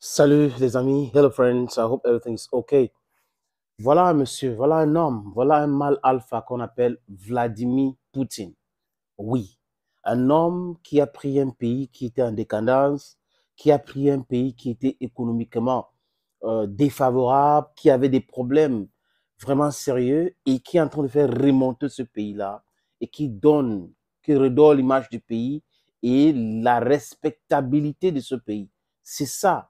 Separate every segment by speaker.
Speaker 1: Salut les amis, hello friends, I hope everything is okay. Voilà un monsieur, voilà un homme, voilà un mâle alpha qu'on appelle Vladimir Poutine. Oui, un homme qui a pris un pays qui était en décadence, qui a pris un pays qui était économiquement euh, défavorable, qui avait des problèmes vraiment sérieux et qui est en train de faire remonter ce pays-là et qui donne, qui redonne l'image du pays et la respectabilité de ce pays. C'est ça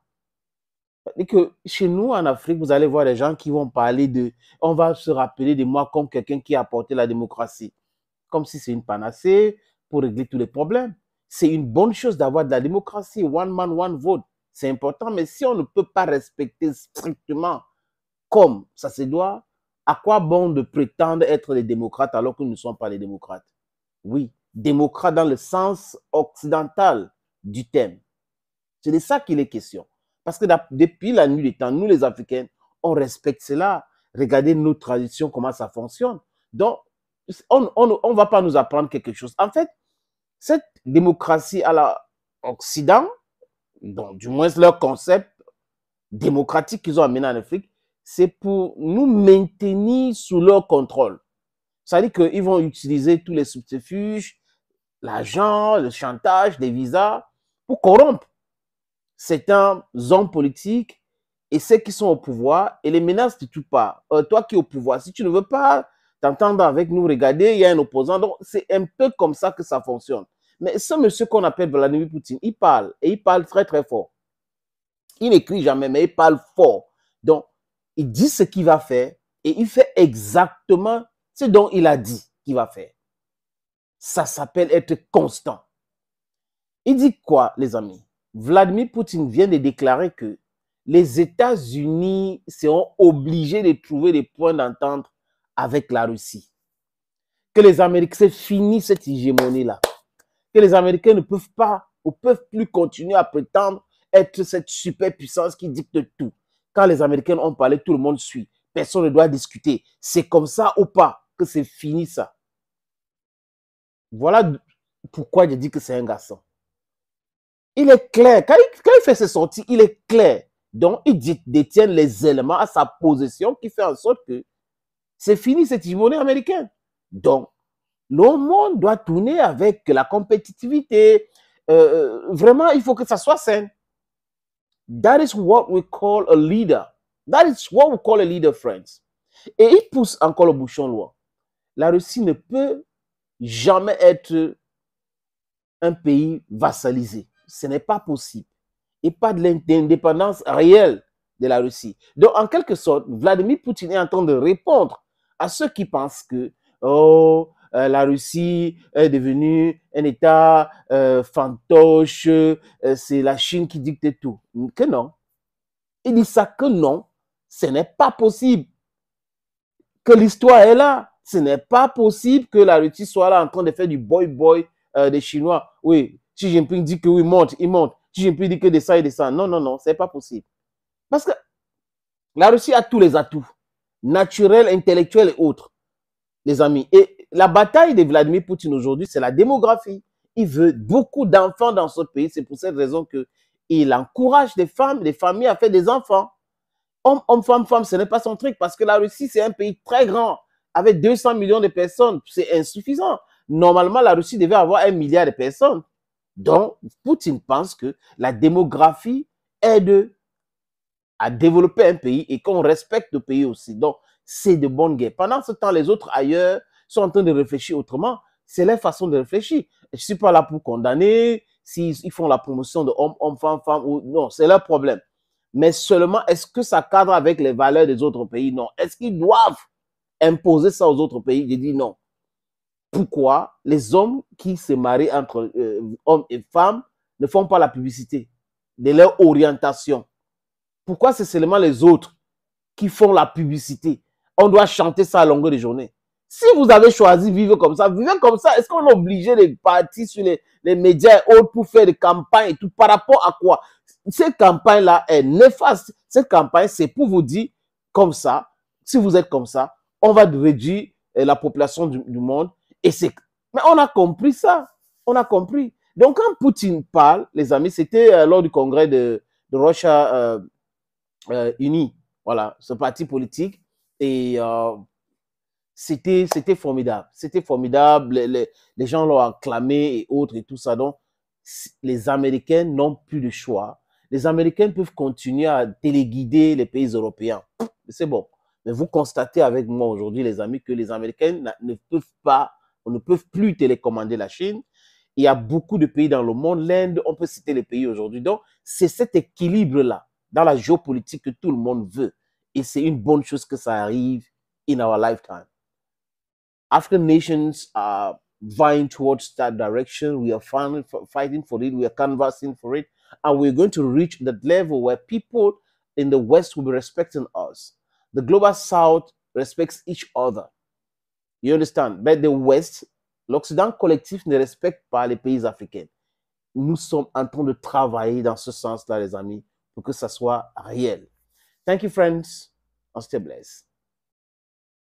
Speaker 1: que chez nous, en Afrique, vous allez voir des gens qui vont parler de. On va se rappeler de moi comme quelqu'un qui a apporté la démocratie. Comme si c'est une panacée pour régler tous les problèmes. C'est une bonne chose d'avoir de la démocratie. One man, one vote. C'est important. Mais si on ne peut pas respecter strictement comme ça se doit, à quoi bon de prétendre être les démocrates alors que nous ne sommes pas les démocrates Oui, démocrates dans le sens occidental du thème. C'est de ça qu'il est question. Parce que depuis la nuit des temps, nous les Africains, on respecte cela. Regardez nos traditions, comment ça fonctionne. Donc, on ne va pas nous apprendre quelque chose. En fait, cette démocratie à l'Occident, du moins leur concept démocratique qu'ils ont amené en Afrique, c'est pour nous maintenir sous leur contrôle. Ça à dire qu'ils vont utiliser tous les subterfuges, l'argent, le chantage, les visas, pour corrompre c'est un homme politique et ceux qui sont au pouvoir et les menaces de tout part, euh, toi qui es au pouvoir, si tu ne veux pas t'entendre avec nous, regarder, il y a un opposant. Donc, c'est un peu comme ça que ça fonctionne. Mais ce monsieur qu'on appelle Vladimir Poutine, il parle et il parle très, très fort. Il n'écrit jamais, mais il parle fort. Donc, il dit ce qu'il va faire et il fait exactement ce dont il a dit qu'il va faire. Ça s'appelle être constant. Il dit quoi, les amis Vladimir Poutine vient de déclarer que les États-Unis seront obligés de trouver des points d'entente avec la Russie. Que les Américains fini cette hégémonie-là. Que les Américains ne peuvent pas ou ne peuvent plus continuer à prétendre être cette superpuissance qui dicte tout. Quand les Américains ont parlé, tout le monde suit. Personne ne doit discuter. C'est comme ça ou pas que c'est fini ça. Voilà pourquoi je dis que c'est un garçon. Il est clair. Quand il, fait ses sorties, il est clair. Donc, il dit, détient les éléments à sa possession, qui fait en sorte que c'est fini cette monnaie américaine. Donc, le monde doit tourner avec la compétitivité. Euh, euh, vraiment, il faut que ça soit sain. That is what we call a leader. That is what we call a leader, friends. Et il pousse encore le bouchon loin. La Russie ne peut jamais être un pays vassalisé ce n'est pas possible. Et pas de l'indépendance réelle de la Russie. Donc, en quelque sorte, Vladimir Poutine est en train de répondre à ceux qui pensent que, oh, euh, la Russie est devenue un État euh, fantoche, euh, c'est la Chine qui dicte tout. Que non. Il dit ça que non, ce n'est pas possible. Que l'histoire est là, ce n'est pas possible que la Russie soit là en train de faire du boy-boy des Chinois. Oui, Xi Jinping dit que oui, monte, il monte. Xi Jinping dit que descend, il descend. Non, non, non, ce n'est pas possible. Parce que la Russie a tous les atouts, naturels, intellectuels et autres, les amis. Et la bataille de Vladimir Poutine aujourd'hui, c'est la démographie. Il veut beaucoup d'enfants dans ce pays. C'est pour cette raison qu'il encourage les femmes, les familles à faire des enfants. Homme, homme, femme, femme, ce n'est pas son truc parce que la Russie, c'est un pays très grand avec 200 millions de personnes. C'est insuffisant. Normalement, la Russie devait avoir un milliard de personnes. Donc, Poutine pense que la démographie aide à développer un pays et qu'on respecte le pays aussi. Donc, c'est de bonnes guerre. Pendant ce temps, les autres ailleurs sont en train de réfléchir autrement. C'est leur façon de réfléchir. Je ne suis pas là pour condamner s'ils font la promotion de homme, homme, femme, femme. Ou... Non, c'est leur problème. Mais seulement, est-ce que ça cadre avec les valeurs des autres pays Non. Est-ce qu'ils doivent imposer ça aux autres pays Je dis non pourquoi les hommes qui se marient entre euh, hommes et femmes ne font pas la publicité de leur orientation. Pourquoi c'est seulement les autres qui font la publicité On doit chanter ça à longueur de journée. Si vous avez choisi vivre comme ça, vivez comme ça. Est-ce qu'on est obligé de partir sur les, médias et autres pour faire des campagnes et tout Par rapport à quoi Cette campagne-là est néfaste. Cette campagne, c'est pour vous dire comme ça, si vous êtes comme ça, on va réduire euh, la population du monde mais on a compris ça. On a compris. Donc, quand Poutine parle, les amis, c'était euh, lors du congrès de, Russia euh, euh, Uni, voilà, ce parti politique. Et c'était, c'était formidable. C'était formidable. Les, les gens l'ont acclamé et autres et tout ça. Donc, les Américains n'ont plus de choix. Les Américains peuvent continuer à téléguider les pays européens. C'est bon. Mais vous constatez avec moi aujourd'hui, les amis, que les Américains ne peuvent pas On ne peut plus télécommander la Chine. Il y a beaucoup de pays dans le monde, l'Inde, on peut citer les pays aujourd'hui. Donc, c'est cet équilibre-là dans la géopolitique que tout le monde veut. Et c'est une bonne chose que ça arrive in our lifetime. African nations are vying towards that direction. We are fighting for it. We are canvassing for it. And we're going to reach that level where people in the West will be respecting us. The global South respects each other. You understand? But the West, l'Occident collectif ne respecte pas les pays africains. Nous sommes en train de travailler dans ce sens-là, les amis, pour que ça soit réel. Thank you, friends, On se blesse.